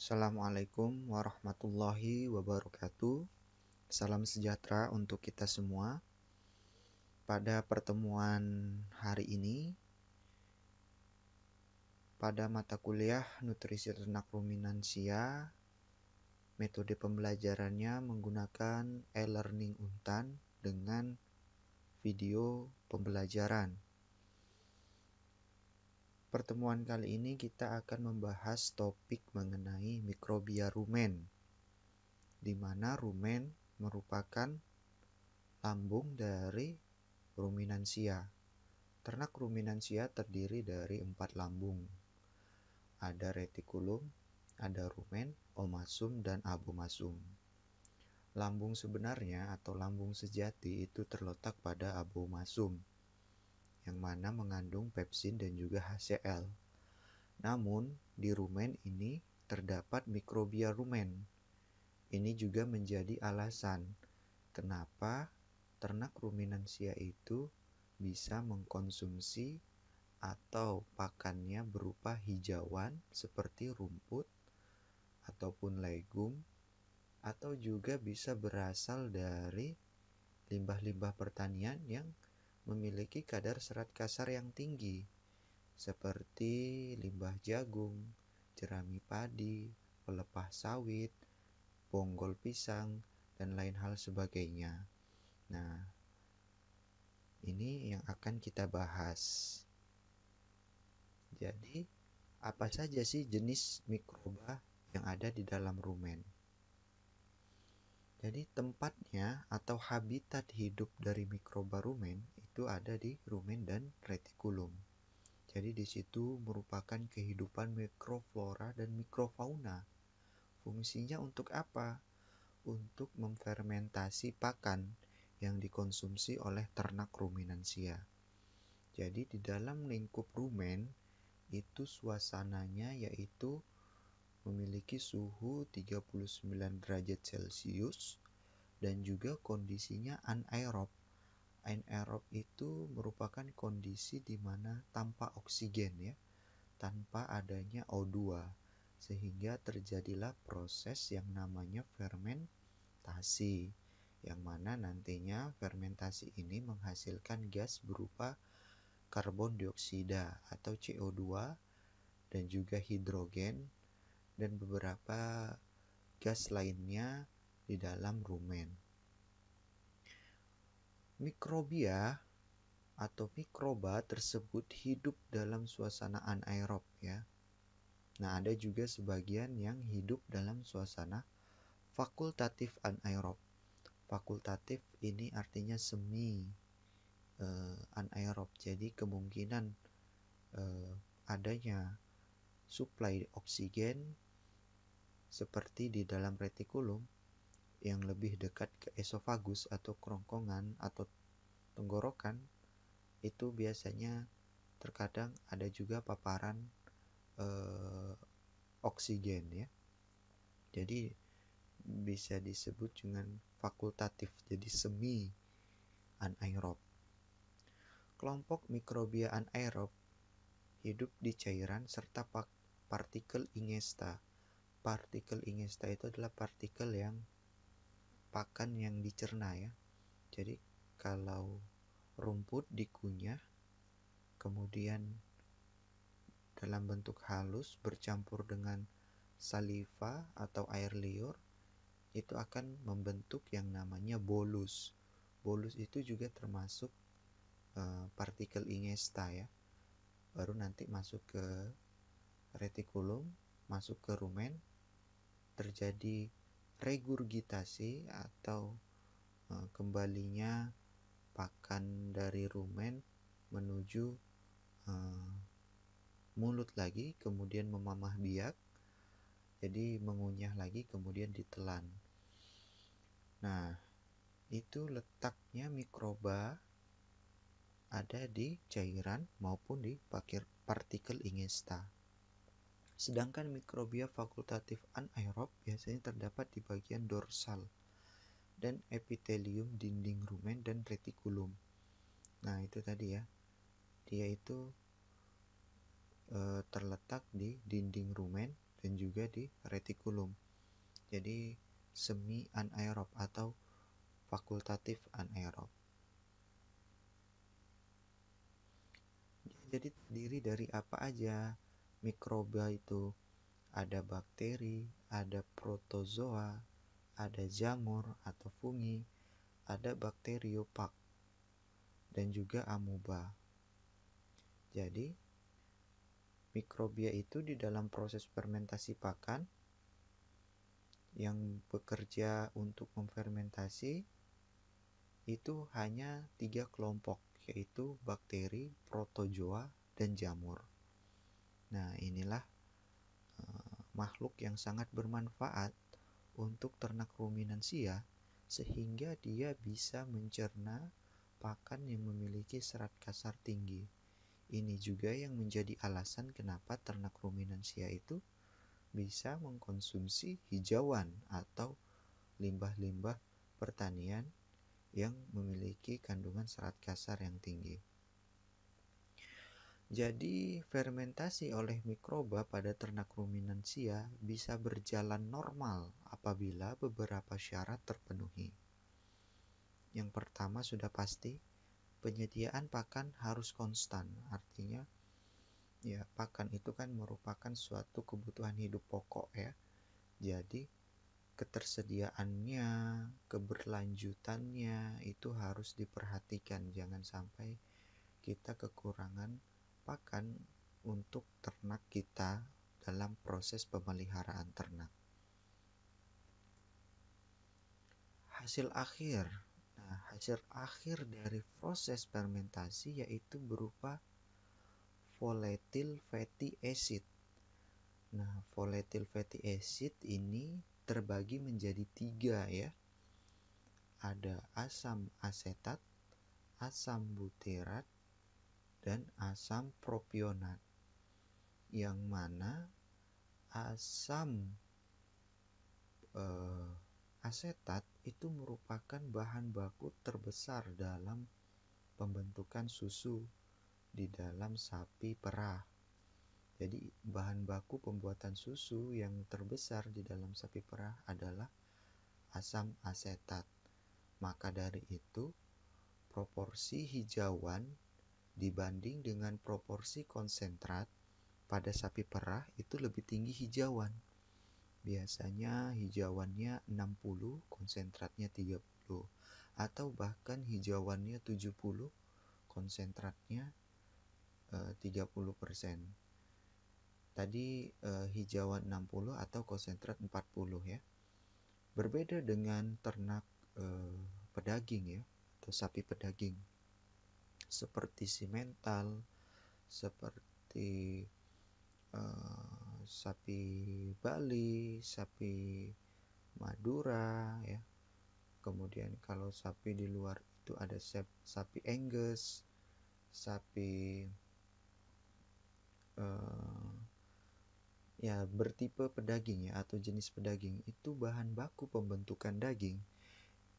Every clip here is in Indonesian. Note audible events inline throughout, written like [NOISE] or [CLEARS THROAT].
Assalamualaikum warahmatullahi wabarakatuh. Salam sejahtera untuk kita semua. Pada pertemuan hari ini, pada mata kuliah nutrisi ternak ruminansia, metode pembelajarannya menggunakan e-learning UNTAN dengan video pembelajaran. Pertemuan kali ini kita akan membahas topik mengenai mikrobia rumen, di mana rumen merupakan lambung dari ruminansia. Ternak ruminansia terdiri dari empat lambung. Ada retikulum, ada rumen, omasum, dan abomasum. Lambung sebenarnya atau lambung sejati itu terletak pada abomasum yang mana mengandung pepsin dan juga HCl. Namun, di rumen ini terdapat mikrobia rumen. Ini juga menjadi alasan kenapa ternak ruminansia itu bisa mengkonsumsi atau pakannya berupa hijauan seperti rumput ataupun legum atau juga bisa berasal dari limbah-limbah pertanian yang memiliki kadar serat kasar yang tinggi seperti limbah jagung, jerami padi, pelepah sawit, bonggol pisang, dan lain hal sebagainya. Nah, ini yang akan kita bahas. Jadi, apa saja sih jenis mikroba yang ada di dalam rumen? Jadi tempatnya atau habitat hidup dari mikroba rumen itu ada di rumen dan retikulum. Jadi di situ merupakan kehidupan mikroflora dan mikrofauna. Fungsinya untuk apa? Untuk memfermentasi pakan yang dikonsumsi oleh ternak ruminansia. Jadi di dalam lingkup rumen itu suasananya yaitu memiliki suhu 39 derajat Celcius dan juga kondisinya anaerob anaerob itu merupakan kondisi di mana tanpa oksigen ya, tanpa adanya O2 sehingga terjadilah proses yang namanya fermentasi yang mana nantinya fermentasi ini menghasilkan gas berupa karbon dioksida atau CO2 dan juga hidrogen dan beberapa gas lainnya di dalam rumen mikrobia atau mikroba tersebut hidup dalam suasana anaerob ya. Nah, ada juga sebagian yang hidup dalam suasana fakultatif anaerob. Fakultatif ini artinya semi uh, eh, anaerob. Jadi kemungkinan uh, adanya suplai oksigen seperti di dalam retikulum yang lebih dekat ke esofagus atau kerongkongan atau tenggorokan itu biasanya terkadang ada juga paparan eh, oksigen ya. Jadi bisa disebut dengan fakultatif, jadi semi anaerob. Kelompok mikrobia anaerob hidup di cairan serta partikel ingesta. Partikel ingesta itu adalah partikel yang pakan yang dicerna ya. Jadi kalau rumput dikunyah kemudian dalam bentuk halus bercampur dengan saliva atau air liur itu akan membentuk yang namanya bolus. Bolus itu juga termasuk e, partikel ingesta ya. Baru nanti masuk ke retikulum, masuk ke rumen, terjadi regurgitasi atau eh, kembalinya pakan dari rumen menuju eh, mulut lagi kemudian memamah biak jadi mengunyah lagi kemudian ditelan nah itu letaknya mikroba ada di cairan maupun di partikel ingesta Sedangkan mikrobia fakultatif anaerob biasanya terdapat di bagian dorsal dan epitelium dinding rumen dan retikulum. Nah, itu tadi ya. Dia itu e, terletak di dinding rumen dan juga di retikulum. Jadi semi anaerob atau fakultatif anaerob. Jadi terdiri dari apa aja? mikroba itu ada bakteri, ada protozoa, ada jamur atau fungi, ada bakteriopak dan juga amuba. Jadi, mikrobia itu di dalam proses fermentasi pakan yang bekerja untuk memfermentasi itu hanya tiga kelompok yaitu bakteri, protozoa, dan jamur. Nah, inilah eh, makhluk yang sangat bermanfaat untuk ternak ruminansia sehingga dia bisa mencerna pakan yang memiliki serat kasar tinggi. Ini juga yang menjadi alasan kenapa ternak ruminansia itu bisa mengkonsumsi hijauan atau limbah-limbah pertanian yang memiliki kandungan serat kasar yang tinggi. Jadi, fermentasi oleh mikroba pada ternak ruminansia bisa berjalan normal apabila beberapa syarat terpenuhi. Yang pertama sudah pasti, penyediaan pakan harus konstan. Artinya, ya pakan itu kan merupakan suatu kebutuhan hidup pokok ya. Jadi, ketersediaannya, keberlanjutannya itu harus diperhatikan jangan sampai kita kekurangan pakan untuk ternak kita dalam proses pemeliharaan ternak. Hasil akhir. Nah, hasil akhir dari proses fermentasi yaitu berupa volatile fatty acid. Nah, volatile fatty acid ini terbagi menjadi tiga ya. Ada asam asetat, asam butirat, dan asam propionat yang mana asam eh, asetat itu merupakan bahan baku terbesar dalam pembentukan susu di dalam sapi perah. Jadi bahan baku pembuatan susu yang terbesar di dalam sapi perah adalah asam asetat. Maka dari itu proporsi hijauan dibanding dengan proporsi konsentrat pada sapi perah itu lebih tinggi hijauan. Biasanya hijauannya 60, konsentratnya 30 atau bahkan hijauannya 70, konsentratnya 30%. Eh, Tadi eh, hijauan 60 atau konsentrat 40 ya. Berbeda dengan ternak eh, pedaging ya atau sapi pedaging seperti si mental seperti uh, sapi Bali, sapi Madura ya. Kemudian kalau sapi di luar itu ada sapi Angus, sapi uh, ya bertipe pedaging ya atau jenis pedaging itu bahan baku pembentukan daging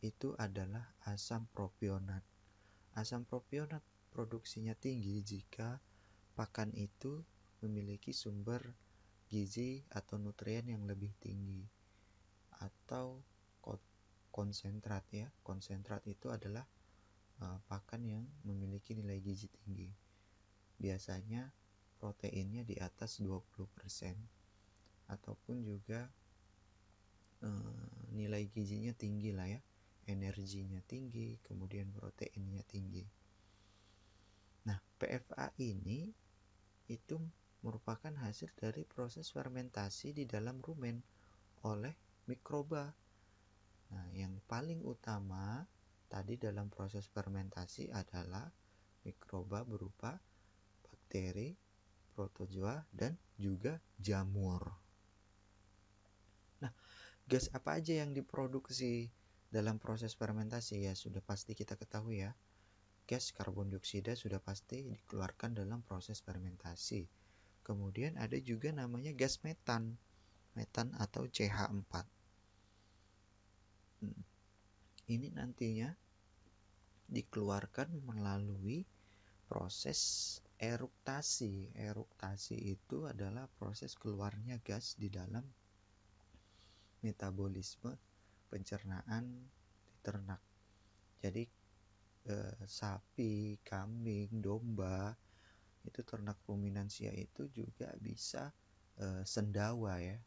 itu adalah asam propionat Asam propionat produksinya tinggi jika pakan itu memiliki sumber gizi atau nutrien yang lebih tinggi atau konsentrat ya. Konsentrat itu adalah uh, pakan yang memiliki nilai gizi tinggi. Biasanya proteinnya di atas 20% ataupun juga uh, nilai gizinya tinggi lah ya energinya tinggi, kemudian proteinnya tinggi. Nah, PFA ini itu merupakan hasil dari proses fermentasi di dalam rumen oleh mikroba. Nah, yang paling utama tadi dalam proses fermentasi adalah mikroba berupa bakteri, protozoa, dan juga jamur. Nah, gas apa aja yang diproduksi? Dalam proses fermentasi ya sudah pasti kita ketahui ya, gas karbon dioksida sudah pasti dikeluarkan dalam proses fermentasi. Kemudian ada juga namanya gas metan, metan atau CH4. Hmm. Ini nantinya dikeluarkan melalui proses eruktasi. Eruptasi itu adalah proses keluarnya gas di dalam metabolisme pencernaan di ternak. Jadi eh, sapi, kambing, domba itu ternak ruminansia itu juga bisa eh, sendawa ya.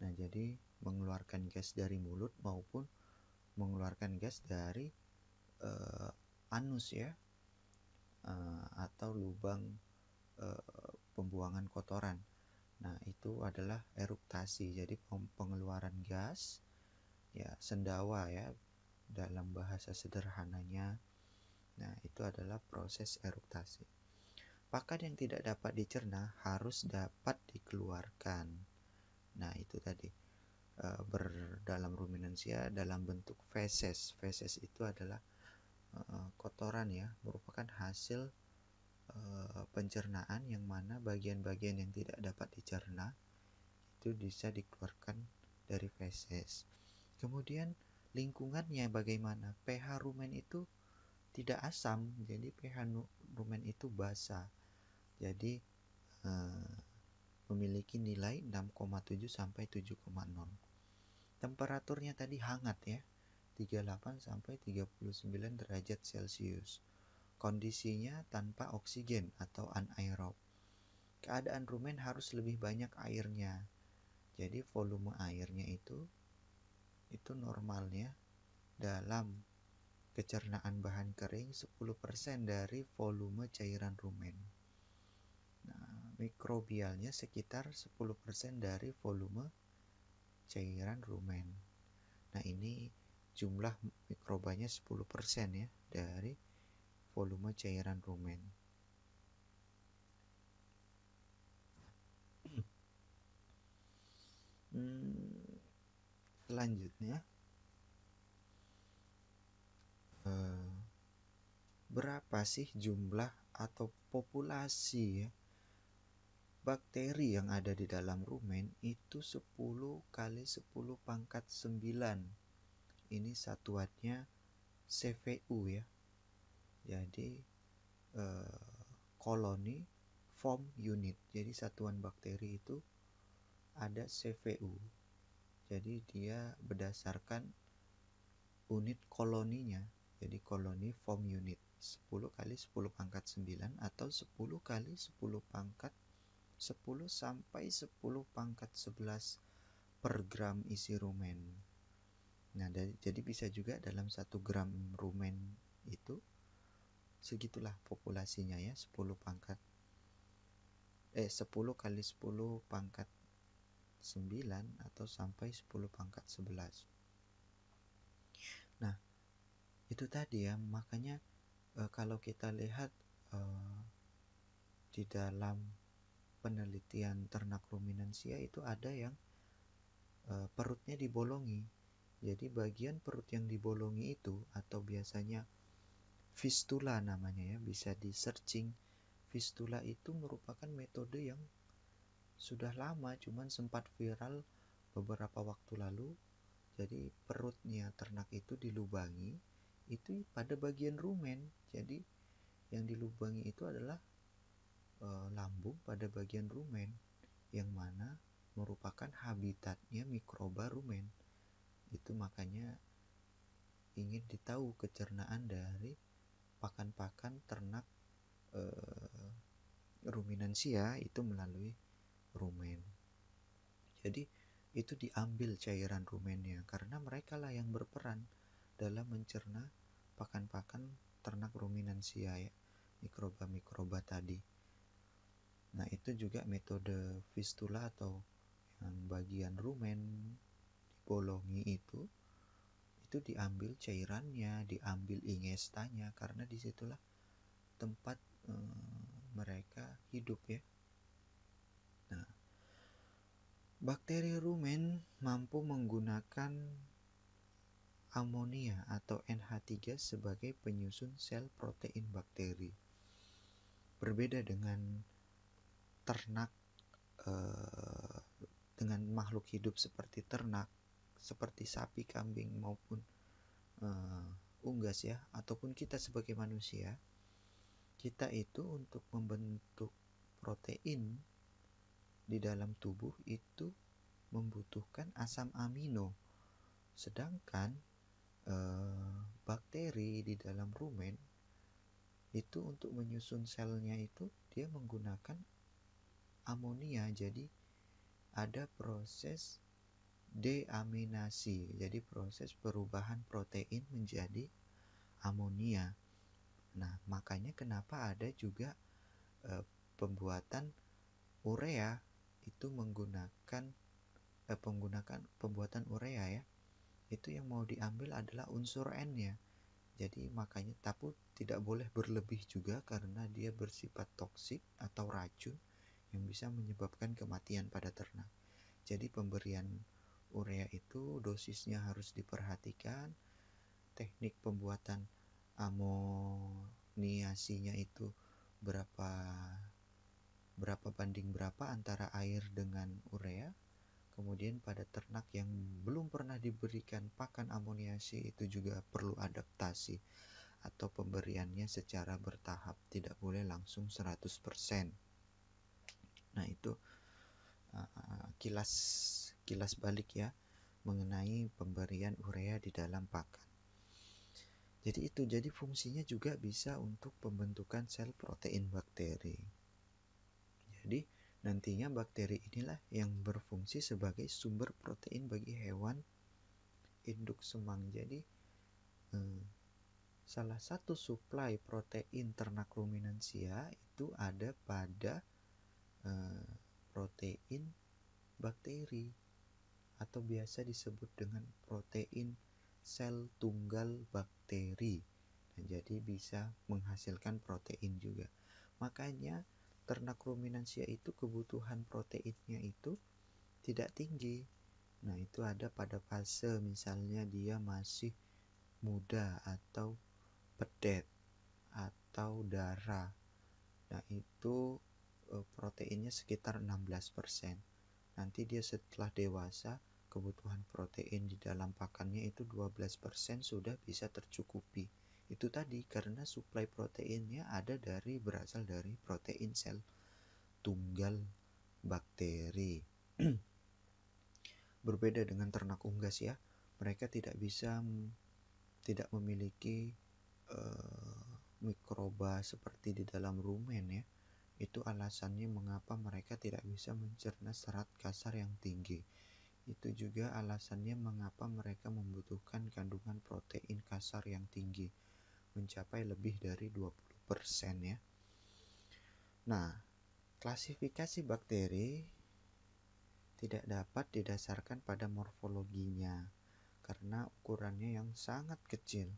Nah, jadi mengeluarkan gas dari mulut maupun mengeluarkan gas dari eh, anus ya. Eh, atau lubang eh, pembuangan kotoran. Nah, itu adalah eruptasi, Jadi pengeluaran gas ya sendawa ya dalam bahasa sederhananya. Nah, itu adalah proses eruptasi. Pakan yang tidak dapat dicerna harus dapat dikeluarkan. Nah, itu tadi e, ber dalam ruminansia dalam bentuk feses. Feses itu adalah e, e, kotoran ya, merupakan hasil e, pencernaan yang mana bagian-bagian yang tidak dapat dicerna itu bisa dikeluarkan dari feses. Kemudian lingkungannya bagaimana? pH rumen itu tidak asam, jadi pH rumen itu basa. Jadi eh, memiliki nilai 6,7 sampai 7,0. Temperaturnya tadi hangat ya, 38 sampai 39 derajat Celcius. Kondisinya tanpa oksigen atau anaerob. Keadaan rumen harus lebih banyak airnya. Jadi volume airnya itu itu normalnya dalam kecernaan bahan kering 10% dari volume cairan rumen. Nah, mikrobialnya sekitar 10% dari volume cairan rumen. Nah, ini jumlah mikrobanya 10% ya dari volume cairan rumen. Hmm, selanjutnya eh, berapa sih jumlah atau populasi ya, bakteri yang ada di dalam rumen itu 10 kali 10 pangkat 9 ini satuannya CVU ya jadi eh, koloni form unit jadi satuan bakteri itu ada CVU jadi dia berdasarkan unit koloninya jadi koloni form unit 10 kali 10 pangkat 9 atau 10 kali 10 pangkat 10 sampai 10 pangkat 11 per gram isi rumen nah dari, jadi bisa juga dalam 1 gram rumen itu segitulah populasinya ya 10 pangkat eh 10 kali 10 pangkat 9 atau sampai 10 pangkat 11 nah itu tadi ya makanya e, kalau kita lihat e, di dalam penelitian ternak ruminansia itu ada yang e, perutnya dibolongi jadi bagian perut yang dibolongi itu atau biasanya fistula namanya ya bisa di searching fistula itu merupakan metode yang sudah lama cuman sempat viral beberapa waktu lalu jadi perutnya ternak itu dilubangi itu pada bagian rumen jadi yang dilubangi itu adalah e, lambung pada bagian rumen yang mana merupakan habitatnya mikroba rumen itu makanya ingin ditahu kecernaan dari pakan-pakan ternak e, ruminansia itu melalui rumen. Jadi itu diambil cairan rumennya karena mereka lah yang berperan dalam mencerna pakan-pakan ternak ruminansia ya, mikroba-mikroba tadi. Nah, itu juga metode fistula atau yang bagian rumen dibolongi itu itu diambil cairannya, diambil ingestanya karena disitulah tempat eh, mereka hidup ya Bakteri rumen mampu menggunakan amonia atau NH3 sebagai penyusun sel protein bakteri. Berbeda dengan ternak eh, dengan makhluk hidup seperti ternak, seperti sapi, kambing maupun eh, unggas ya, ataupun kita sebagai manusia, kita itu untuk membentuk protein di dalam tubuh itu membutuhkan asam amino. Sedangkan eh, bakteri di dalam rumen itu untuk menyusun selnya itu dia menggunakan amonia. Jadi ada proses deaminasi. Jadi proses perubahan protein menjadi amonia. Nah, makanya kenapa ada juga e, pembuatan urea itu menggunakan eh, penggunaan pembuatan urea ya itu yang mau diambil adalah unsur n ya Jadi makanya tapi tidak boleh berlebih juga karena dia bersifat toksik atau racun yang bisa menyebabkan kematian pada ternak. Jadi pemberian urea itu dosisnya harus diperhatikan. Teknik pembuatan amoniasinya itu berapa berapa banding berapa antara air dengan urea. Kemudian pada ternak yang belum pernah diberikan pakan amoniasi itu juga perlu adaptasi atau pemberiannya secara bertahap, tidak boleh langsung 100%. Nah, itu uh, kilas kilas balik ya mengenai pemberian urea di dalam pakan. Jadi itu jadi fungsinya juga bisa untuk pembentukan sel protein bakteri. Jadi, nantinya bakteri inilah yang berfungsi sebagai sumber protein bagi hewan induk semang. Jadi, eh, salah satu suplai protein ternak ruminansia itu ada pada eh, protein bakteri atau biasa disebut dengan protein sel tunggal bakteri. Nah, jadi bisa menghasilkan protein juga. Makanya ternak ruminansia itu kebutuhan proteinnya itu tidak tinggi. Nah, itu ada pada fase misalnya dia masih muda atau pedet atau darah. Nah, itu eh, proteinnya sekitar 16%. Nanti dia setelah dewasa kebutuhan protein di dalam pakannya itu 12% sudah bisa tercukupi itu tadi karena suplai proteinnya ada dari berasal dari protein sel tunggal bakteri. [CLEARS THROAT] Berbeda dengan ternak unggas ya, mereka tidak bisa tidak memiliki uh, mikroba seperti di dalam rumen ya. Itu alasannya mengapa mereka tidak bisa mencerna serat kasar yang tinggi. Itu juga alasannya mengapa mereka membutuhkan kandungan protein kasar yang tinggi mencapai lebih dari 20% ya. Nah, klasifikasi bakteri tidak dapat didasarkan pada morfologinya karena ukurannya yang sangat kecil.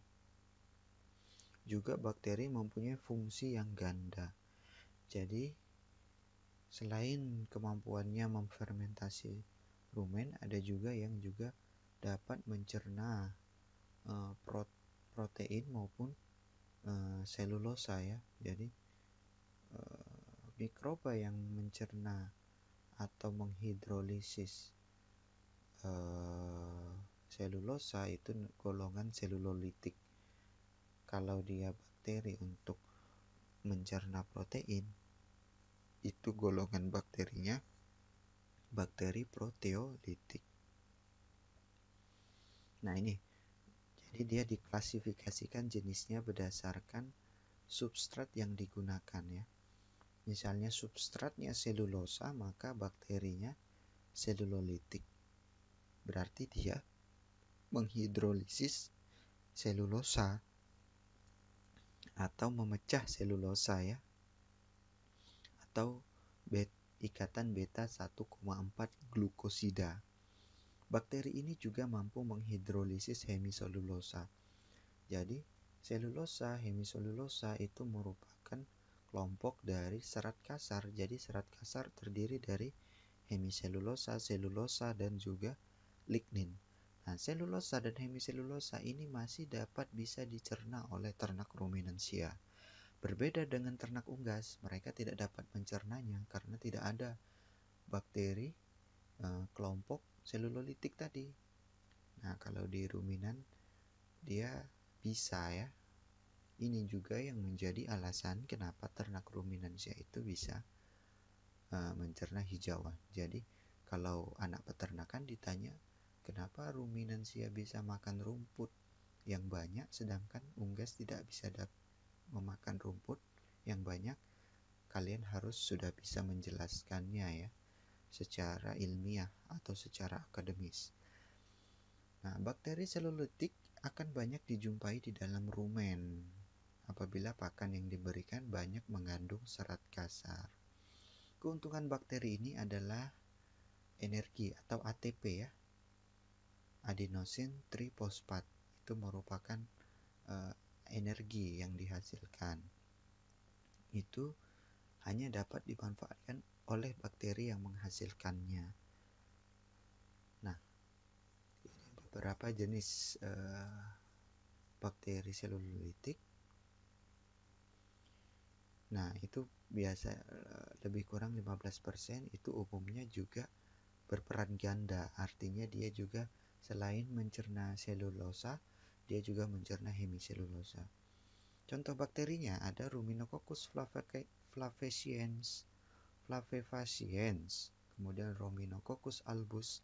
Juga bakteri mempunyai fungsi yang ganda. Jadi, selain kemampuannya memfermentasi rumen, ada juga yang juga dapat mencerna eh, protein maupun Eh, selulosa ya jadi eh, mikroba yang mencerna atau menghidrolisis eh, selulosa itu golongan selulolitik kalau dia bakteri untuk mencerna protein itu golongan bakterinya bakteri proteolitik. Nah, ini jadi dia diklasifikasikan jenisnya berdasarkan substrat yang digunakan ya. Misalnya substratnya selulosa maka bakterinya selulolitik. Berarti dia menghidrolisis selulosa atau memecah selulosa ya. Atau bet, ikatan beta 1,4 glukosida Bakteri ini juga mampu menghidrolisis hemiselulosa. Jadi, selulosa, hemiselulosa itu merupakan kelompok dari serat kasar. Jadi, serat kasar terdiri dari hemiselulosa, selulosa, dan juga lignin. Nah, selulosa dan hemiselulosa ini masih dapat bisa dicerna oleh ternak ruminansia. Berbeda dengan ternak unggas, mereka tidak dapat mencernanya karena tidak ada bakteri eh, kelompok selulolitik tadi. Nah, kalau di ruminan dia bisa ya. Ini juga yang menjadi alasan kenapa ternak ruminansia itu bisa uh, mencerna hijauan. Jadi, kalau anak peternakan ditanya, kenapa ruminansia bisa makan rumput yang banyak sedangkan unggas tidak bisa memakan rumput yang banyak? Kalian harus sudah bisa menjelaskannya ya secara ilmiah atau secara akademis. Nah, bakteri selulitik akan banyak dijumpai di dalam rumen apabila pakan yang diberikan banyak mengandung serat kasar. Keuntungan bakteri ini adalah energi atau ATP ya. Adenosin trifosfat itu merupakan uh, energi yang dihasilkan. Itu hanya dapat dimanfaatkan oleh bakteri yang menghasilkannya. Nah, beberapa jenis eh, bakteri selulitik. Nah, itu biasa eh, lebih kurang 15% itu umumnya juga berperan ganda. Artinya dia juga selain mencerna selulosa, dia juga mencerna hemiselulosa. Contoh bakterinya ada Ruminococcus flavescens, flavefaciens, kemudian Rominococcus albus,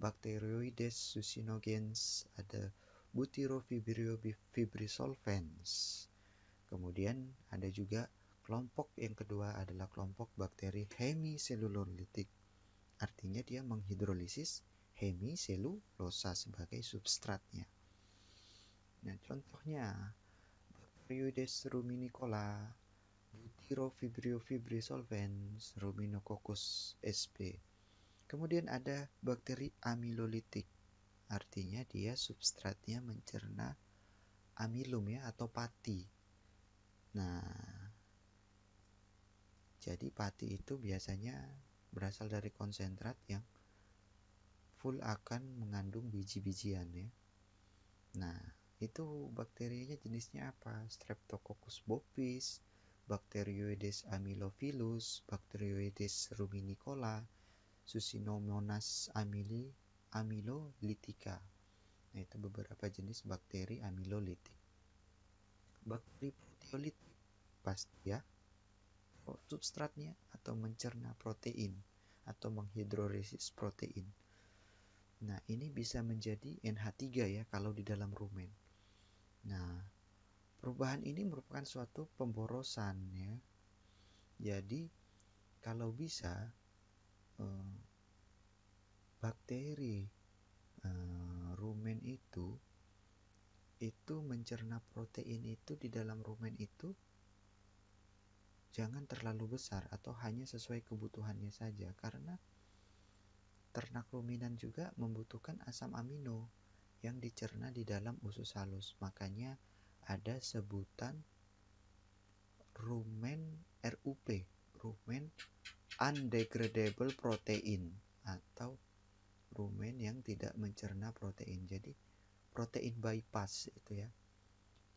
Bacteroides sucinogens, ada Butyrophibrio fibrisolvens. Kemudian ada juga kelompok yang kedua adalah kelompok bakteri hemiselulolitik. Artinya dia menghidrolisis hemiselulosa sebagai substratnya. Nah, contohnya Bacteroides ruminicola, Tirofibriofibri solvens ruminococcus sp. Kemudian ada bakteri amilolitik. Artinya dia substratnya mencerna amilum ya atau pati. Nah, jadi pati itu biasanya berasal dari konsentrat yang full akan mengandung biji-bijian ya. Nah, itu bakterinya jenisnya apa? Streptococcus bovis, Bacteroides amylophilus, Bacteroides ruminicola, Susinomonas amyli, amylolitica. Nah, itu beberapa jenis bakteri amilolitik. Bakteri proteolitik pasti ya. Substratnya atau mencerna protein atau menghidrolisis protein. Nah, ini bisa menjadi NH3 ya kalau di dalam rumen. Nah, Perubahan ini merupakan suatu pemborosan ya. Jadi kalau bisa eh, bakteri eh, rumen itu itu mencerna protein itu di dalam rumen itu jangan terlalu besar atau hanya sesuai kebutuhannya saja karena ternak ruminan juga membutuhkan asam amino yang dicerna di dalam usus halus makanya ada sebutan rumen RUP, rumen undegradable protein atau rumen yang tidak mencerna protein. Jadi protein bypass itu ya.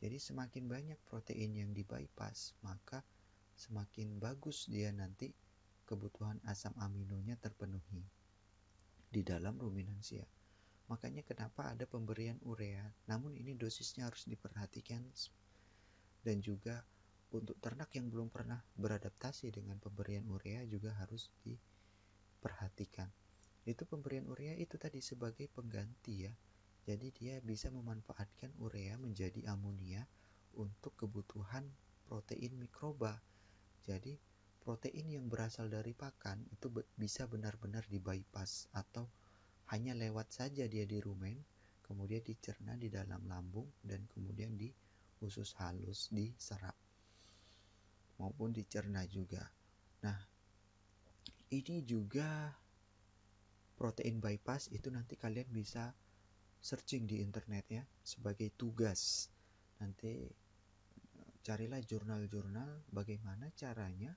Jadi semakin banyak protein yang di bypass, maka semakin bagus dia nanti kebutuhan asam aminonya terpenuhi di dalam ruminansia. Makanya kenapa ada pemberian urea, namun ini dosisnya harus diperhatikan dan juga untuk ternak yang belum pernah beradaptasi dengan pemberian urea juga harus diperhatikan. Itu pemberian urea itu tadi sebagai pengganti ya. Jadi dia bisa memanfaatkan urea menjadi amonia untuk kebutuhan protein mikroba. Jadi protein yang berasal dari pakan itu bisa benar-benar di bypass atau hanya lewat saja dia di rumen, kemudian dicerna di dalam lambung dan kemudian di usus halus diserap maupun dicerna juga. Nah, ini juga protein bypass itu nanti kalian bisa searching di internet ya sebagai tugas. Nanti eh, carilah jurnal-jurnal bagaimana caranya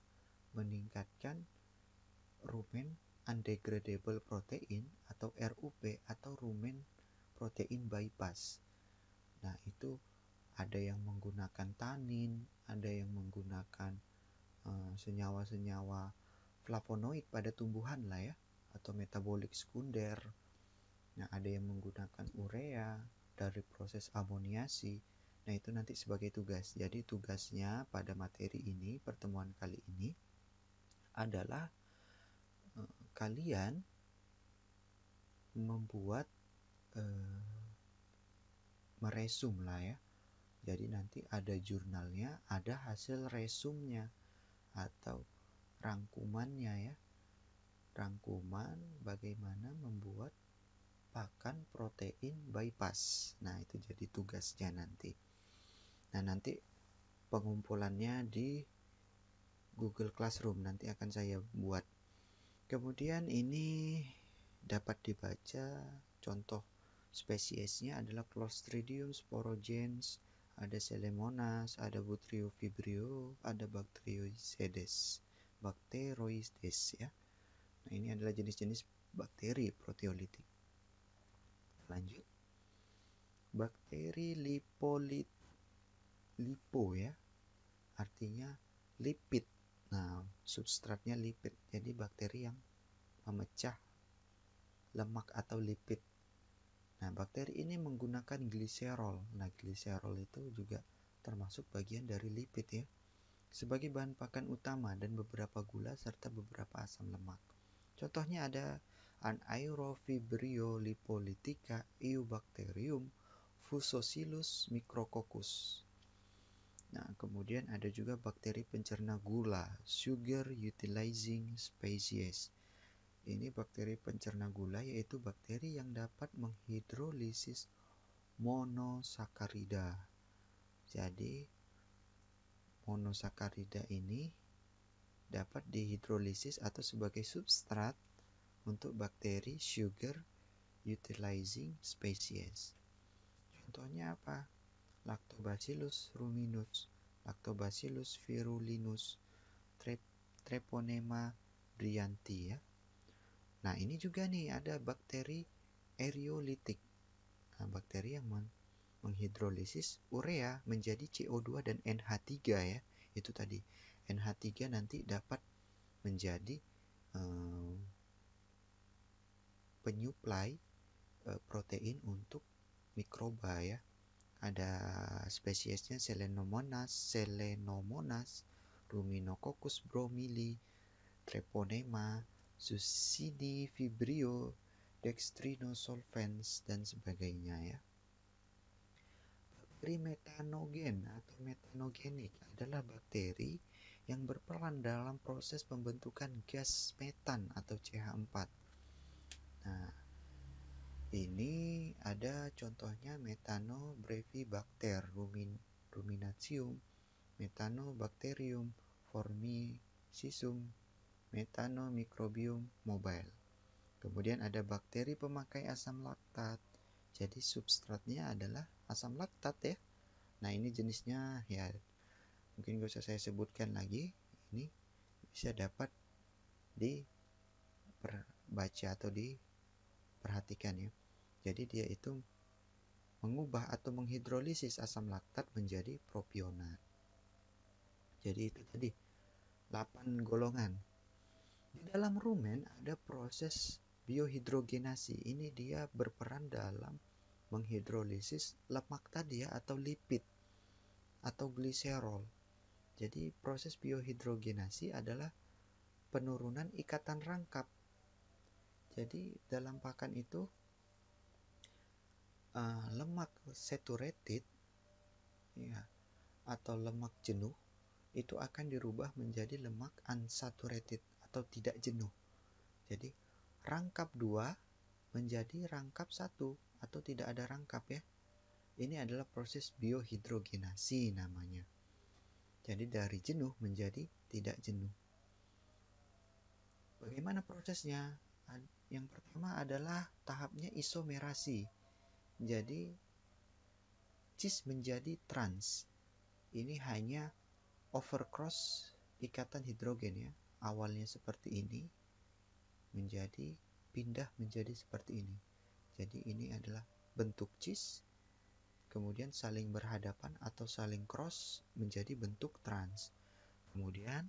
meningkatkan rumen undegradable protein atau RUP atau rumen protein bypass. Nah, itu ada yang menggunakan tanin, ada yang menggunakan eh, senyawa-senyawa uh, flavonoid pada tumbuhan lah ya atau metabolik sekunder. Nah, ada yang menggunakan urea dari proses amoniasi. Nah, itu nanti sebagai tugas. Jadi tugasnya pada materi ini, pertemuan kali ini adalah kalian membuat eh, meresum lah ya. Jadi nanti ada jurnalnya, ada hasil resumnya atau rangkumannya ya. Rangkuman bagaimana membuat pakan protein bypass. Nah, itu jadi tugasnya nanti. Nah, nanti pengumpulannya di Google Classroom nanti akan saya buat Kemudian ini dapat dibaca contoh spesiesnya adalah Clostridium sporogenes, ada Selemonas, ada Butriofibrio, ada Bacteroides, Bacteroides ya. Nah, ini adalah jenis-jenis bakteri proteolitik. Lanjut. Bakteri lipolit lipo ya. Artinya lipid Nah, substratnya lipid. Jadi bakteri yang memecah lemak atau lipid. Nah, bakteri ini menggunakan gliserol. Nah, gliserol itu juga termasuk bagian dari lipid ya. Sebagai bahan pakan utama dan beberapa gula serta beberapa asam lemak. Contohnya ada Anaerofibrio lipolitica Eubacterium, Fusosilus micrococcus. Nah, kemudian ada juga bakteri pencerna gula, sugar utilizing species. Ini bakteri pencerna gula yaitu bakteri yang dapat menghidrolisis monosakarida. Jadi, monosakarida ini dapat dihidrolisis atau sebagai substrat untuk bakteri sugar utilizing species. Contohnya apa? Lactobacillus ruminus, Lactobacillus virulinus, Treponema brianti ya. Nah, ini juga nih ada bakteri aerolitik. Nah, bakteri yang men menghidrolisis urea menjadi CO2 dan NH3 ya. Itu tadi NH3 nanti dapat menjadi eh, penyuplai eh, protein untuk mikroba ya ada spesiesnya Selenomonas, Selenomonas, Ruminococcus bromili, Treponema, Susidi vibrio, Dextrinosolvens dan sebagainya ya. Bakteri metanogen atau metanogenik adalah bakteri yang berperan dalam proses pembentukan gas metan atau CH4. Nah, ini ada contohnya Methanobrevibachter rumin, ruminatium, Methanobacterium metano Methanomicrobium mobile. Kemudian ada bakteri pemakai asam laktat. Jadi substratnya adalah asam laktat ya. Nah ini jenisnya ya mungkin gak usah saya sebutkan lagi. Ini bisa dapat dibaca atau diperhatikan ya. Jadi dia itu mengubah atau menghidrolisis asam laktat menjadi propionat. Jadi itu tadi 8 golongan. Di dalam rumen ada proses biohidrogenasi. Ini dia berperan dalam menghidrolisis lemak tadi ya atau lipid atau gliserol. Jadi proses biohidrogenasi adalah penurunan ikatan rangkap. Jadi dalam pakan itu Ah, lemak saturated ya, atau lemak jenuh itu akan dirubah menjadi lemak unsaturated atau tidak jenuh. Jadi rangkap dua menjadi rangkap satu atau tidak ada rangkap ya. Ini adalah proses biohidrogenasi namanya. Jadi dari jenuh menjadi tidak jenuh. Bagaimana prosesnya? Yang pertama adalah tahapnya isomerasi jadi cis menjadi trans. Ini hanya overcross ikatan hidrogen ya. Awalnya seperti ini menjadi pindah menjadi seperti ini. Jadi ini adalah bentuk cis kemudian saling berhadapan atau saling cross menjadi bentuk trans. Kemudian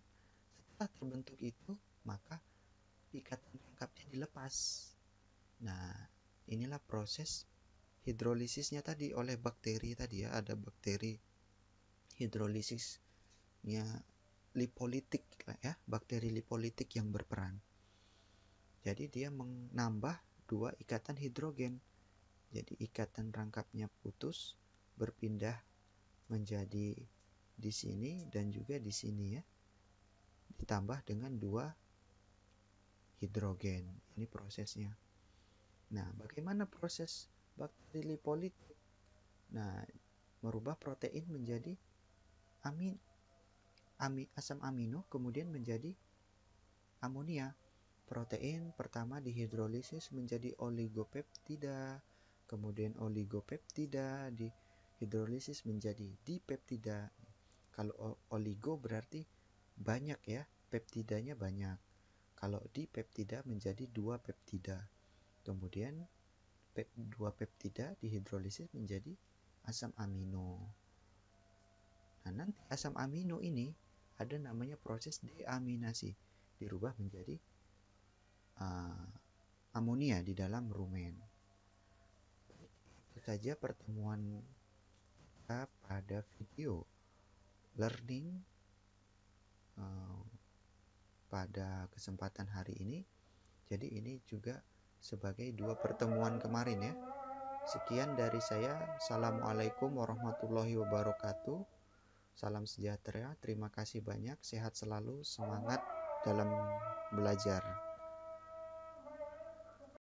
setelah terbentuk itu, maka ikatan lengkapnya dilepas. Nah, inilah proses hidrolisisnya tadi oleh bakteri tadi ya ada bakteri hidrolisisnya lipolitik ya bakteri lipolitik yang berperan jadi dia menambah dua ikatan hidrogen jadi ikatan rangkapnya putus berpindah menjadi di sini dan juga di sini ya ditambah dengan dua hidrogen ini prosesnya nah bagaimana proses bakteri lipolitik. Nah, merubah protein menjadi amin, ami, asam amino kemudian menjadi amonia. Protein pertama dihidrolisis menjadi oligopeptida, kemudian oligopeptida dihidrolisis menjadi dipeptida. Kalau oligo berarti banyak ya, peptidanya banyak. Kalau dipeptida menjadi dua peptida. Kemudian pep, dua peptida dihidrolisis menjadi asam amino. Nah, nanti asam amino ini ada namanya proses deaminasi, dirubah menjadi uh, amonia di dalam rumen. Itu saja pertemuan kita pada video learning uh, pada kesempatan hari ini. Jadi ini juga sebagai dua pertemuan kemarin ya. Sekian dari saya. Assalamualaikum warahmatullahi wabarakatuh. Salam sejahtera. Terima kasih banyak. Sehat selalu. Semangat dalam belajar.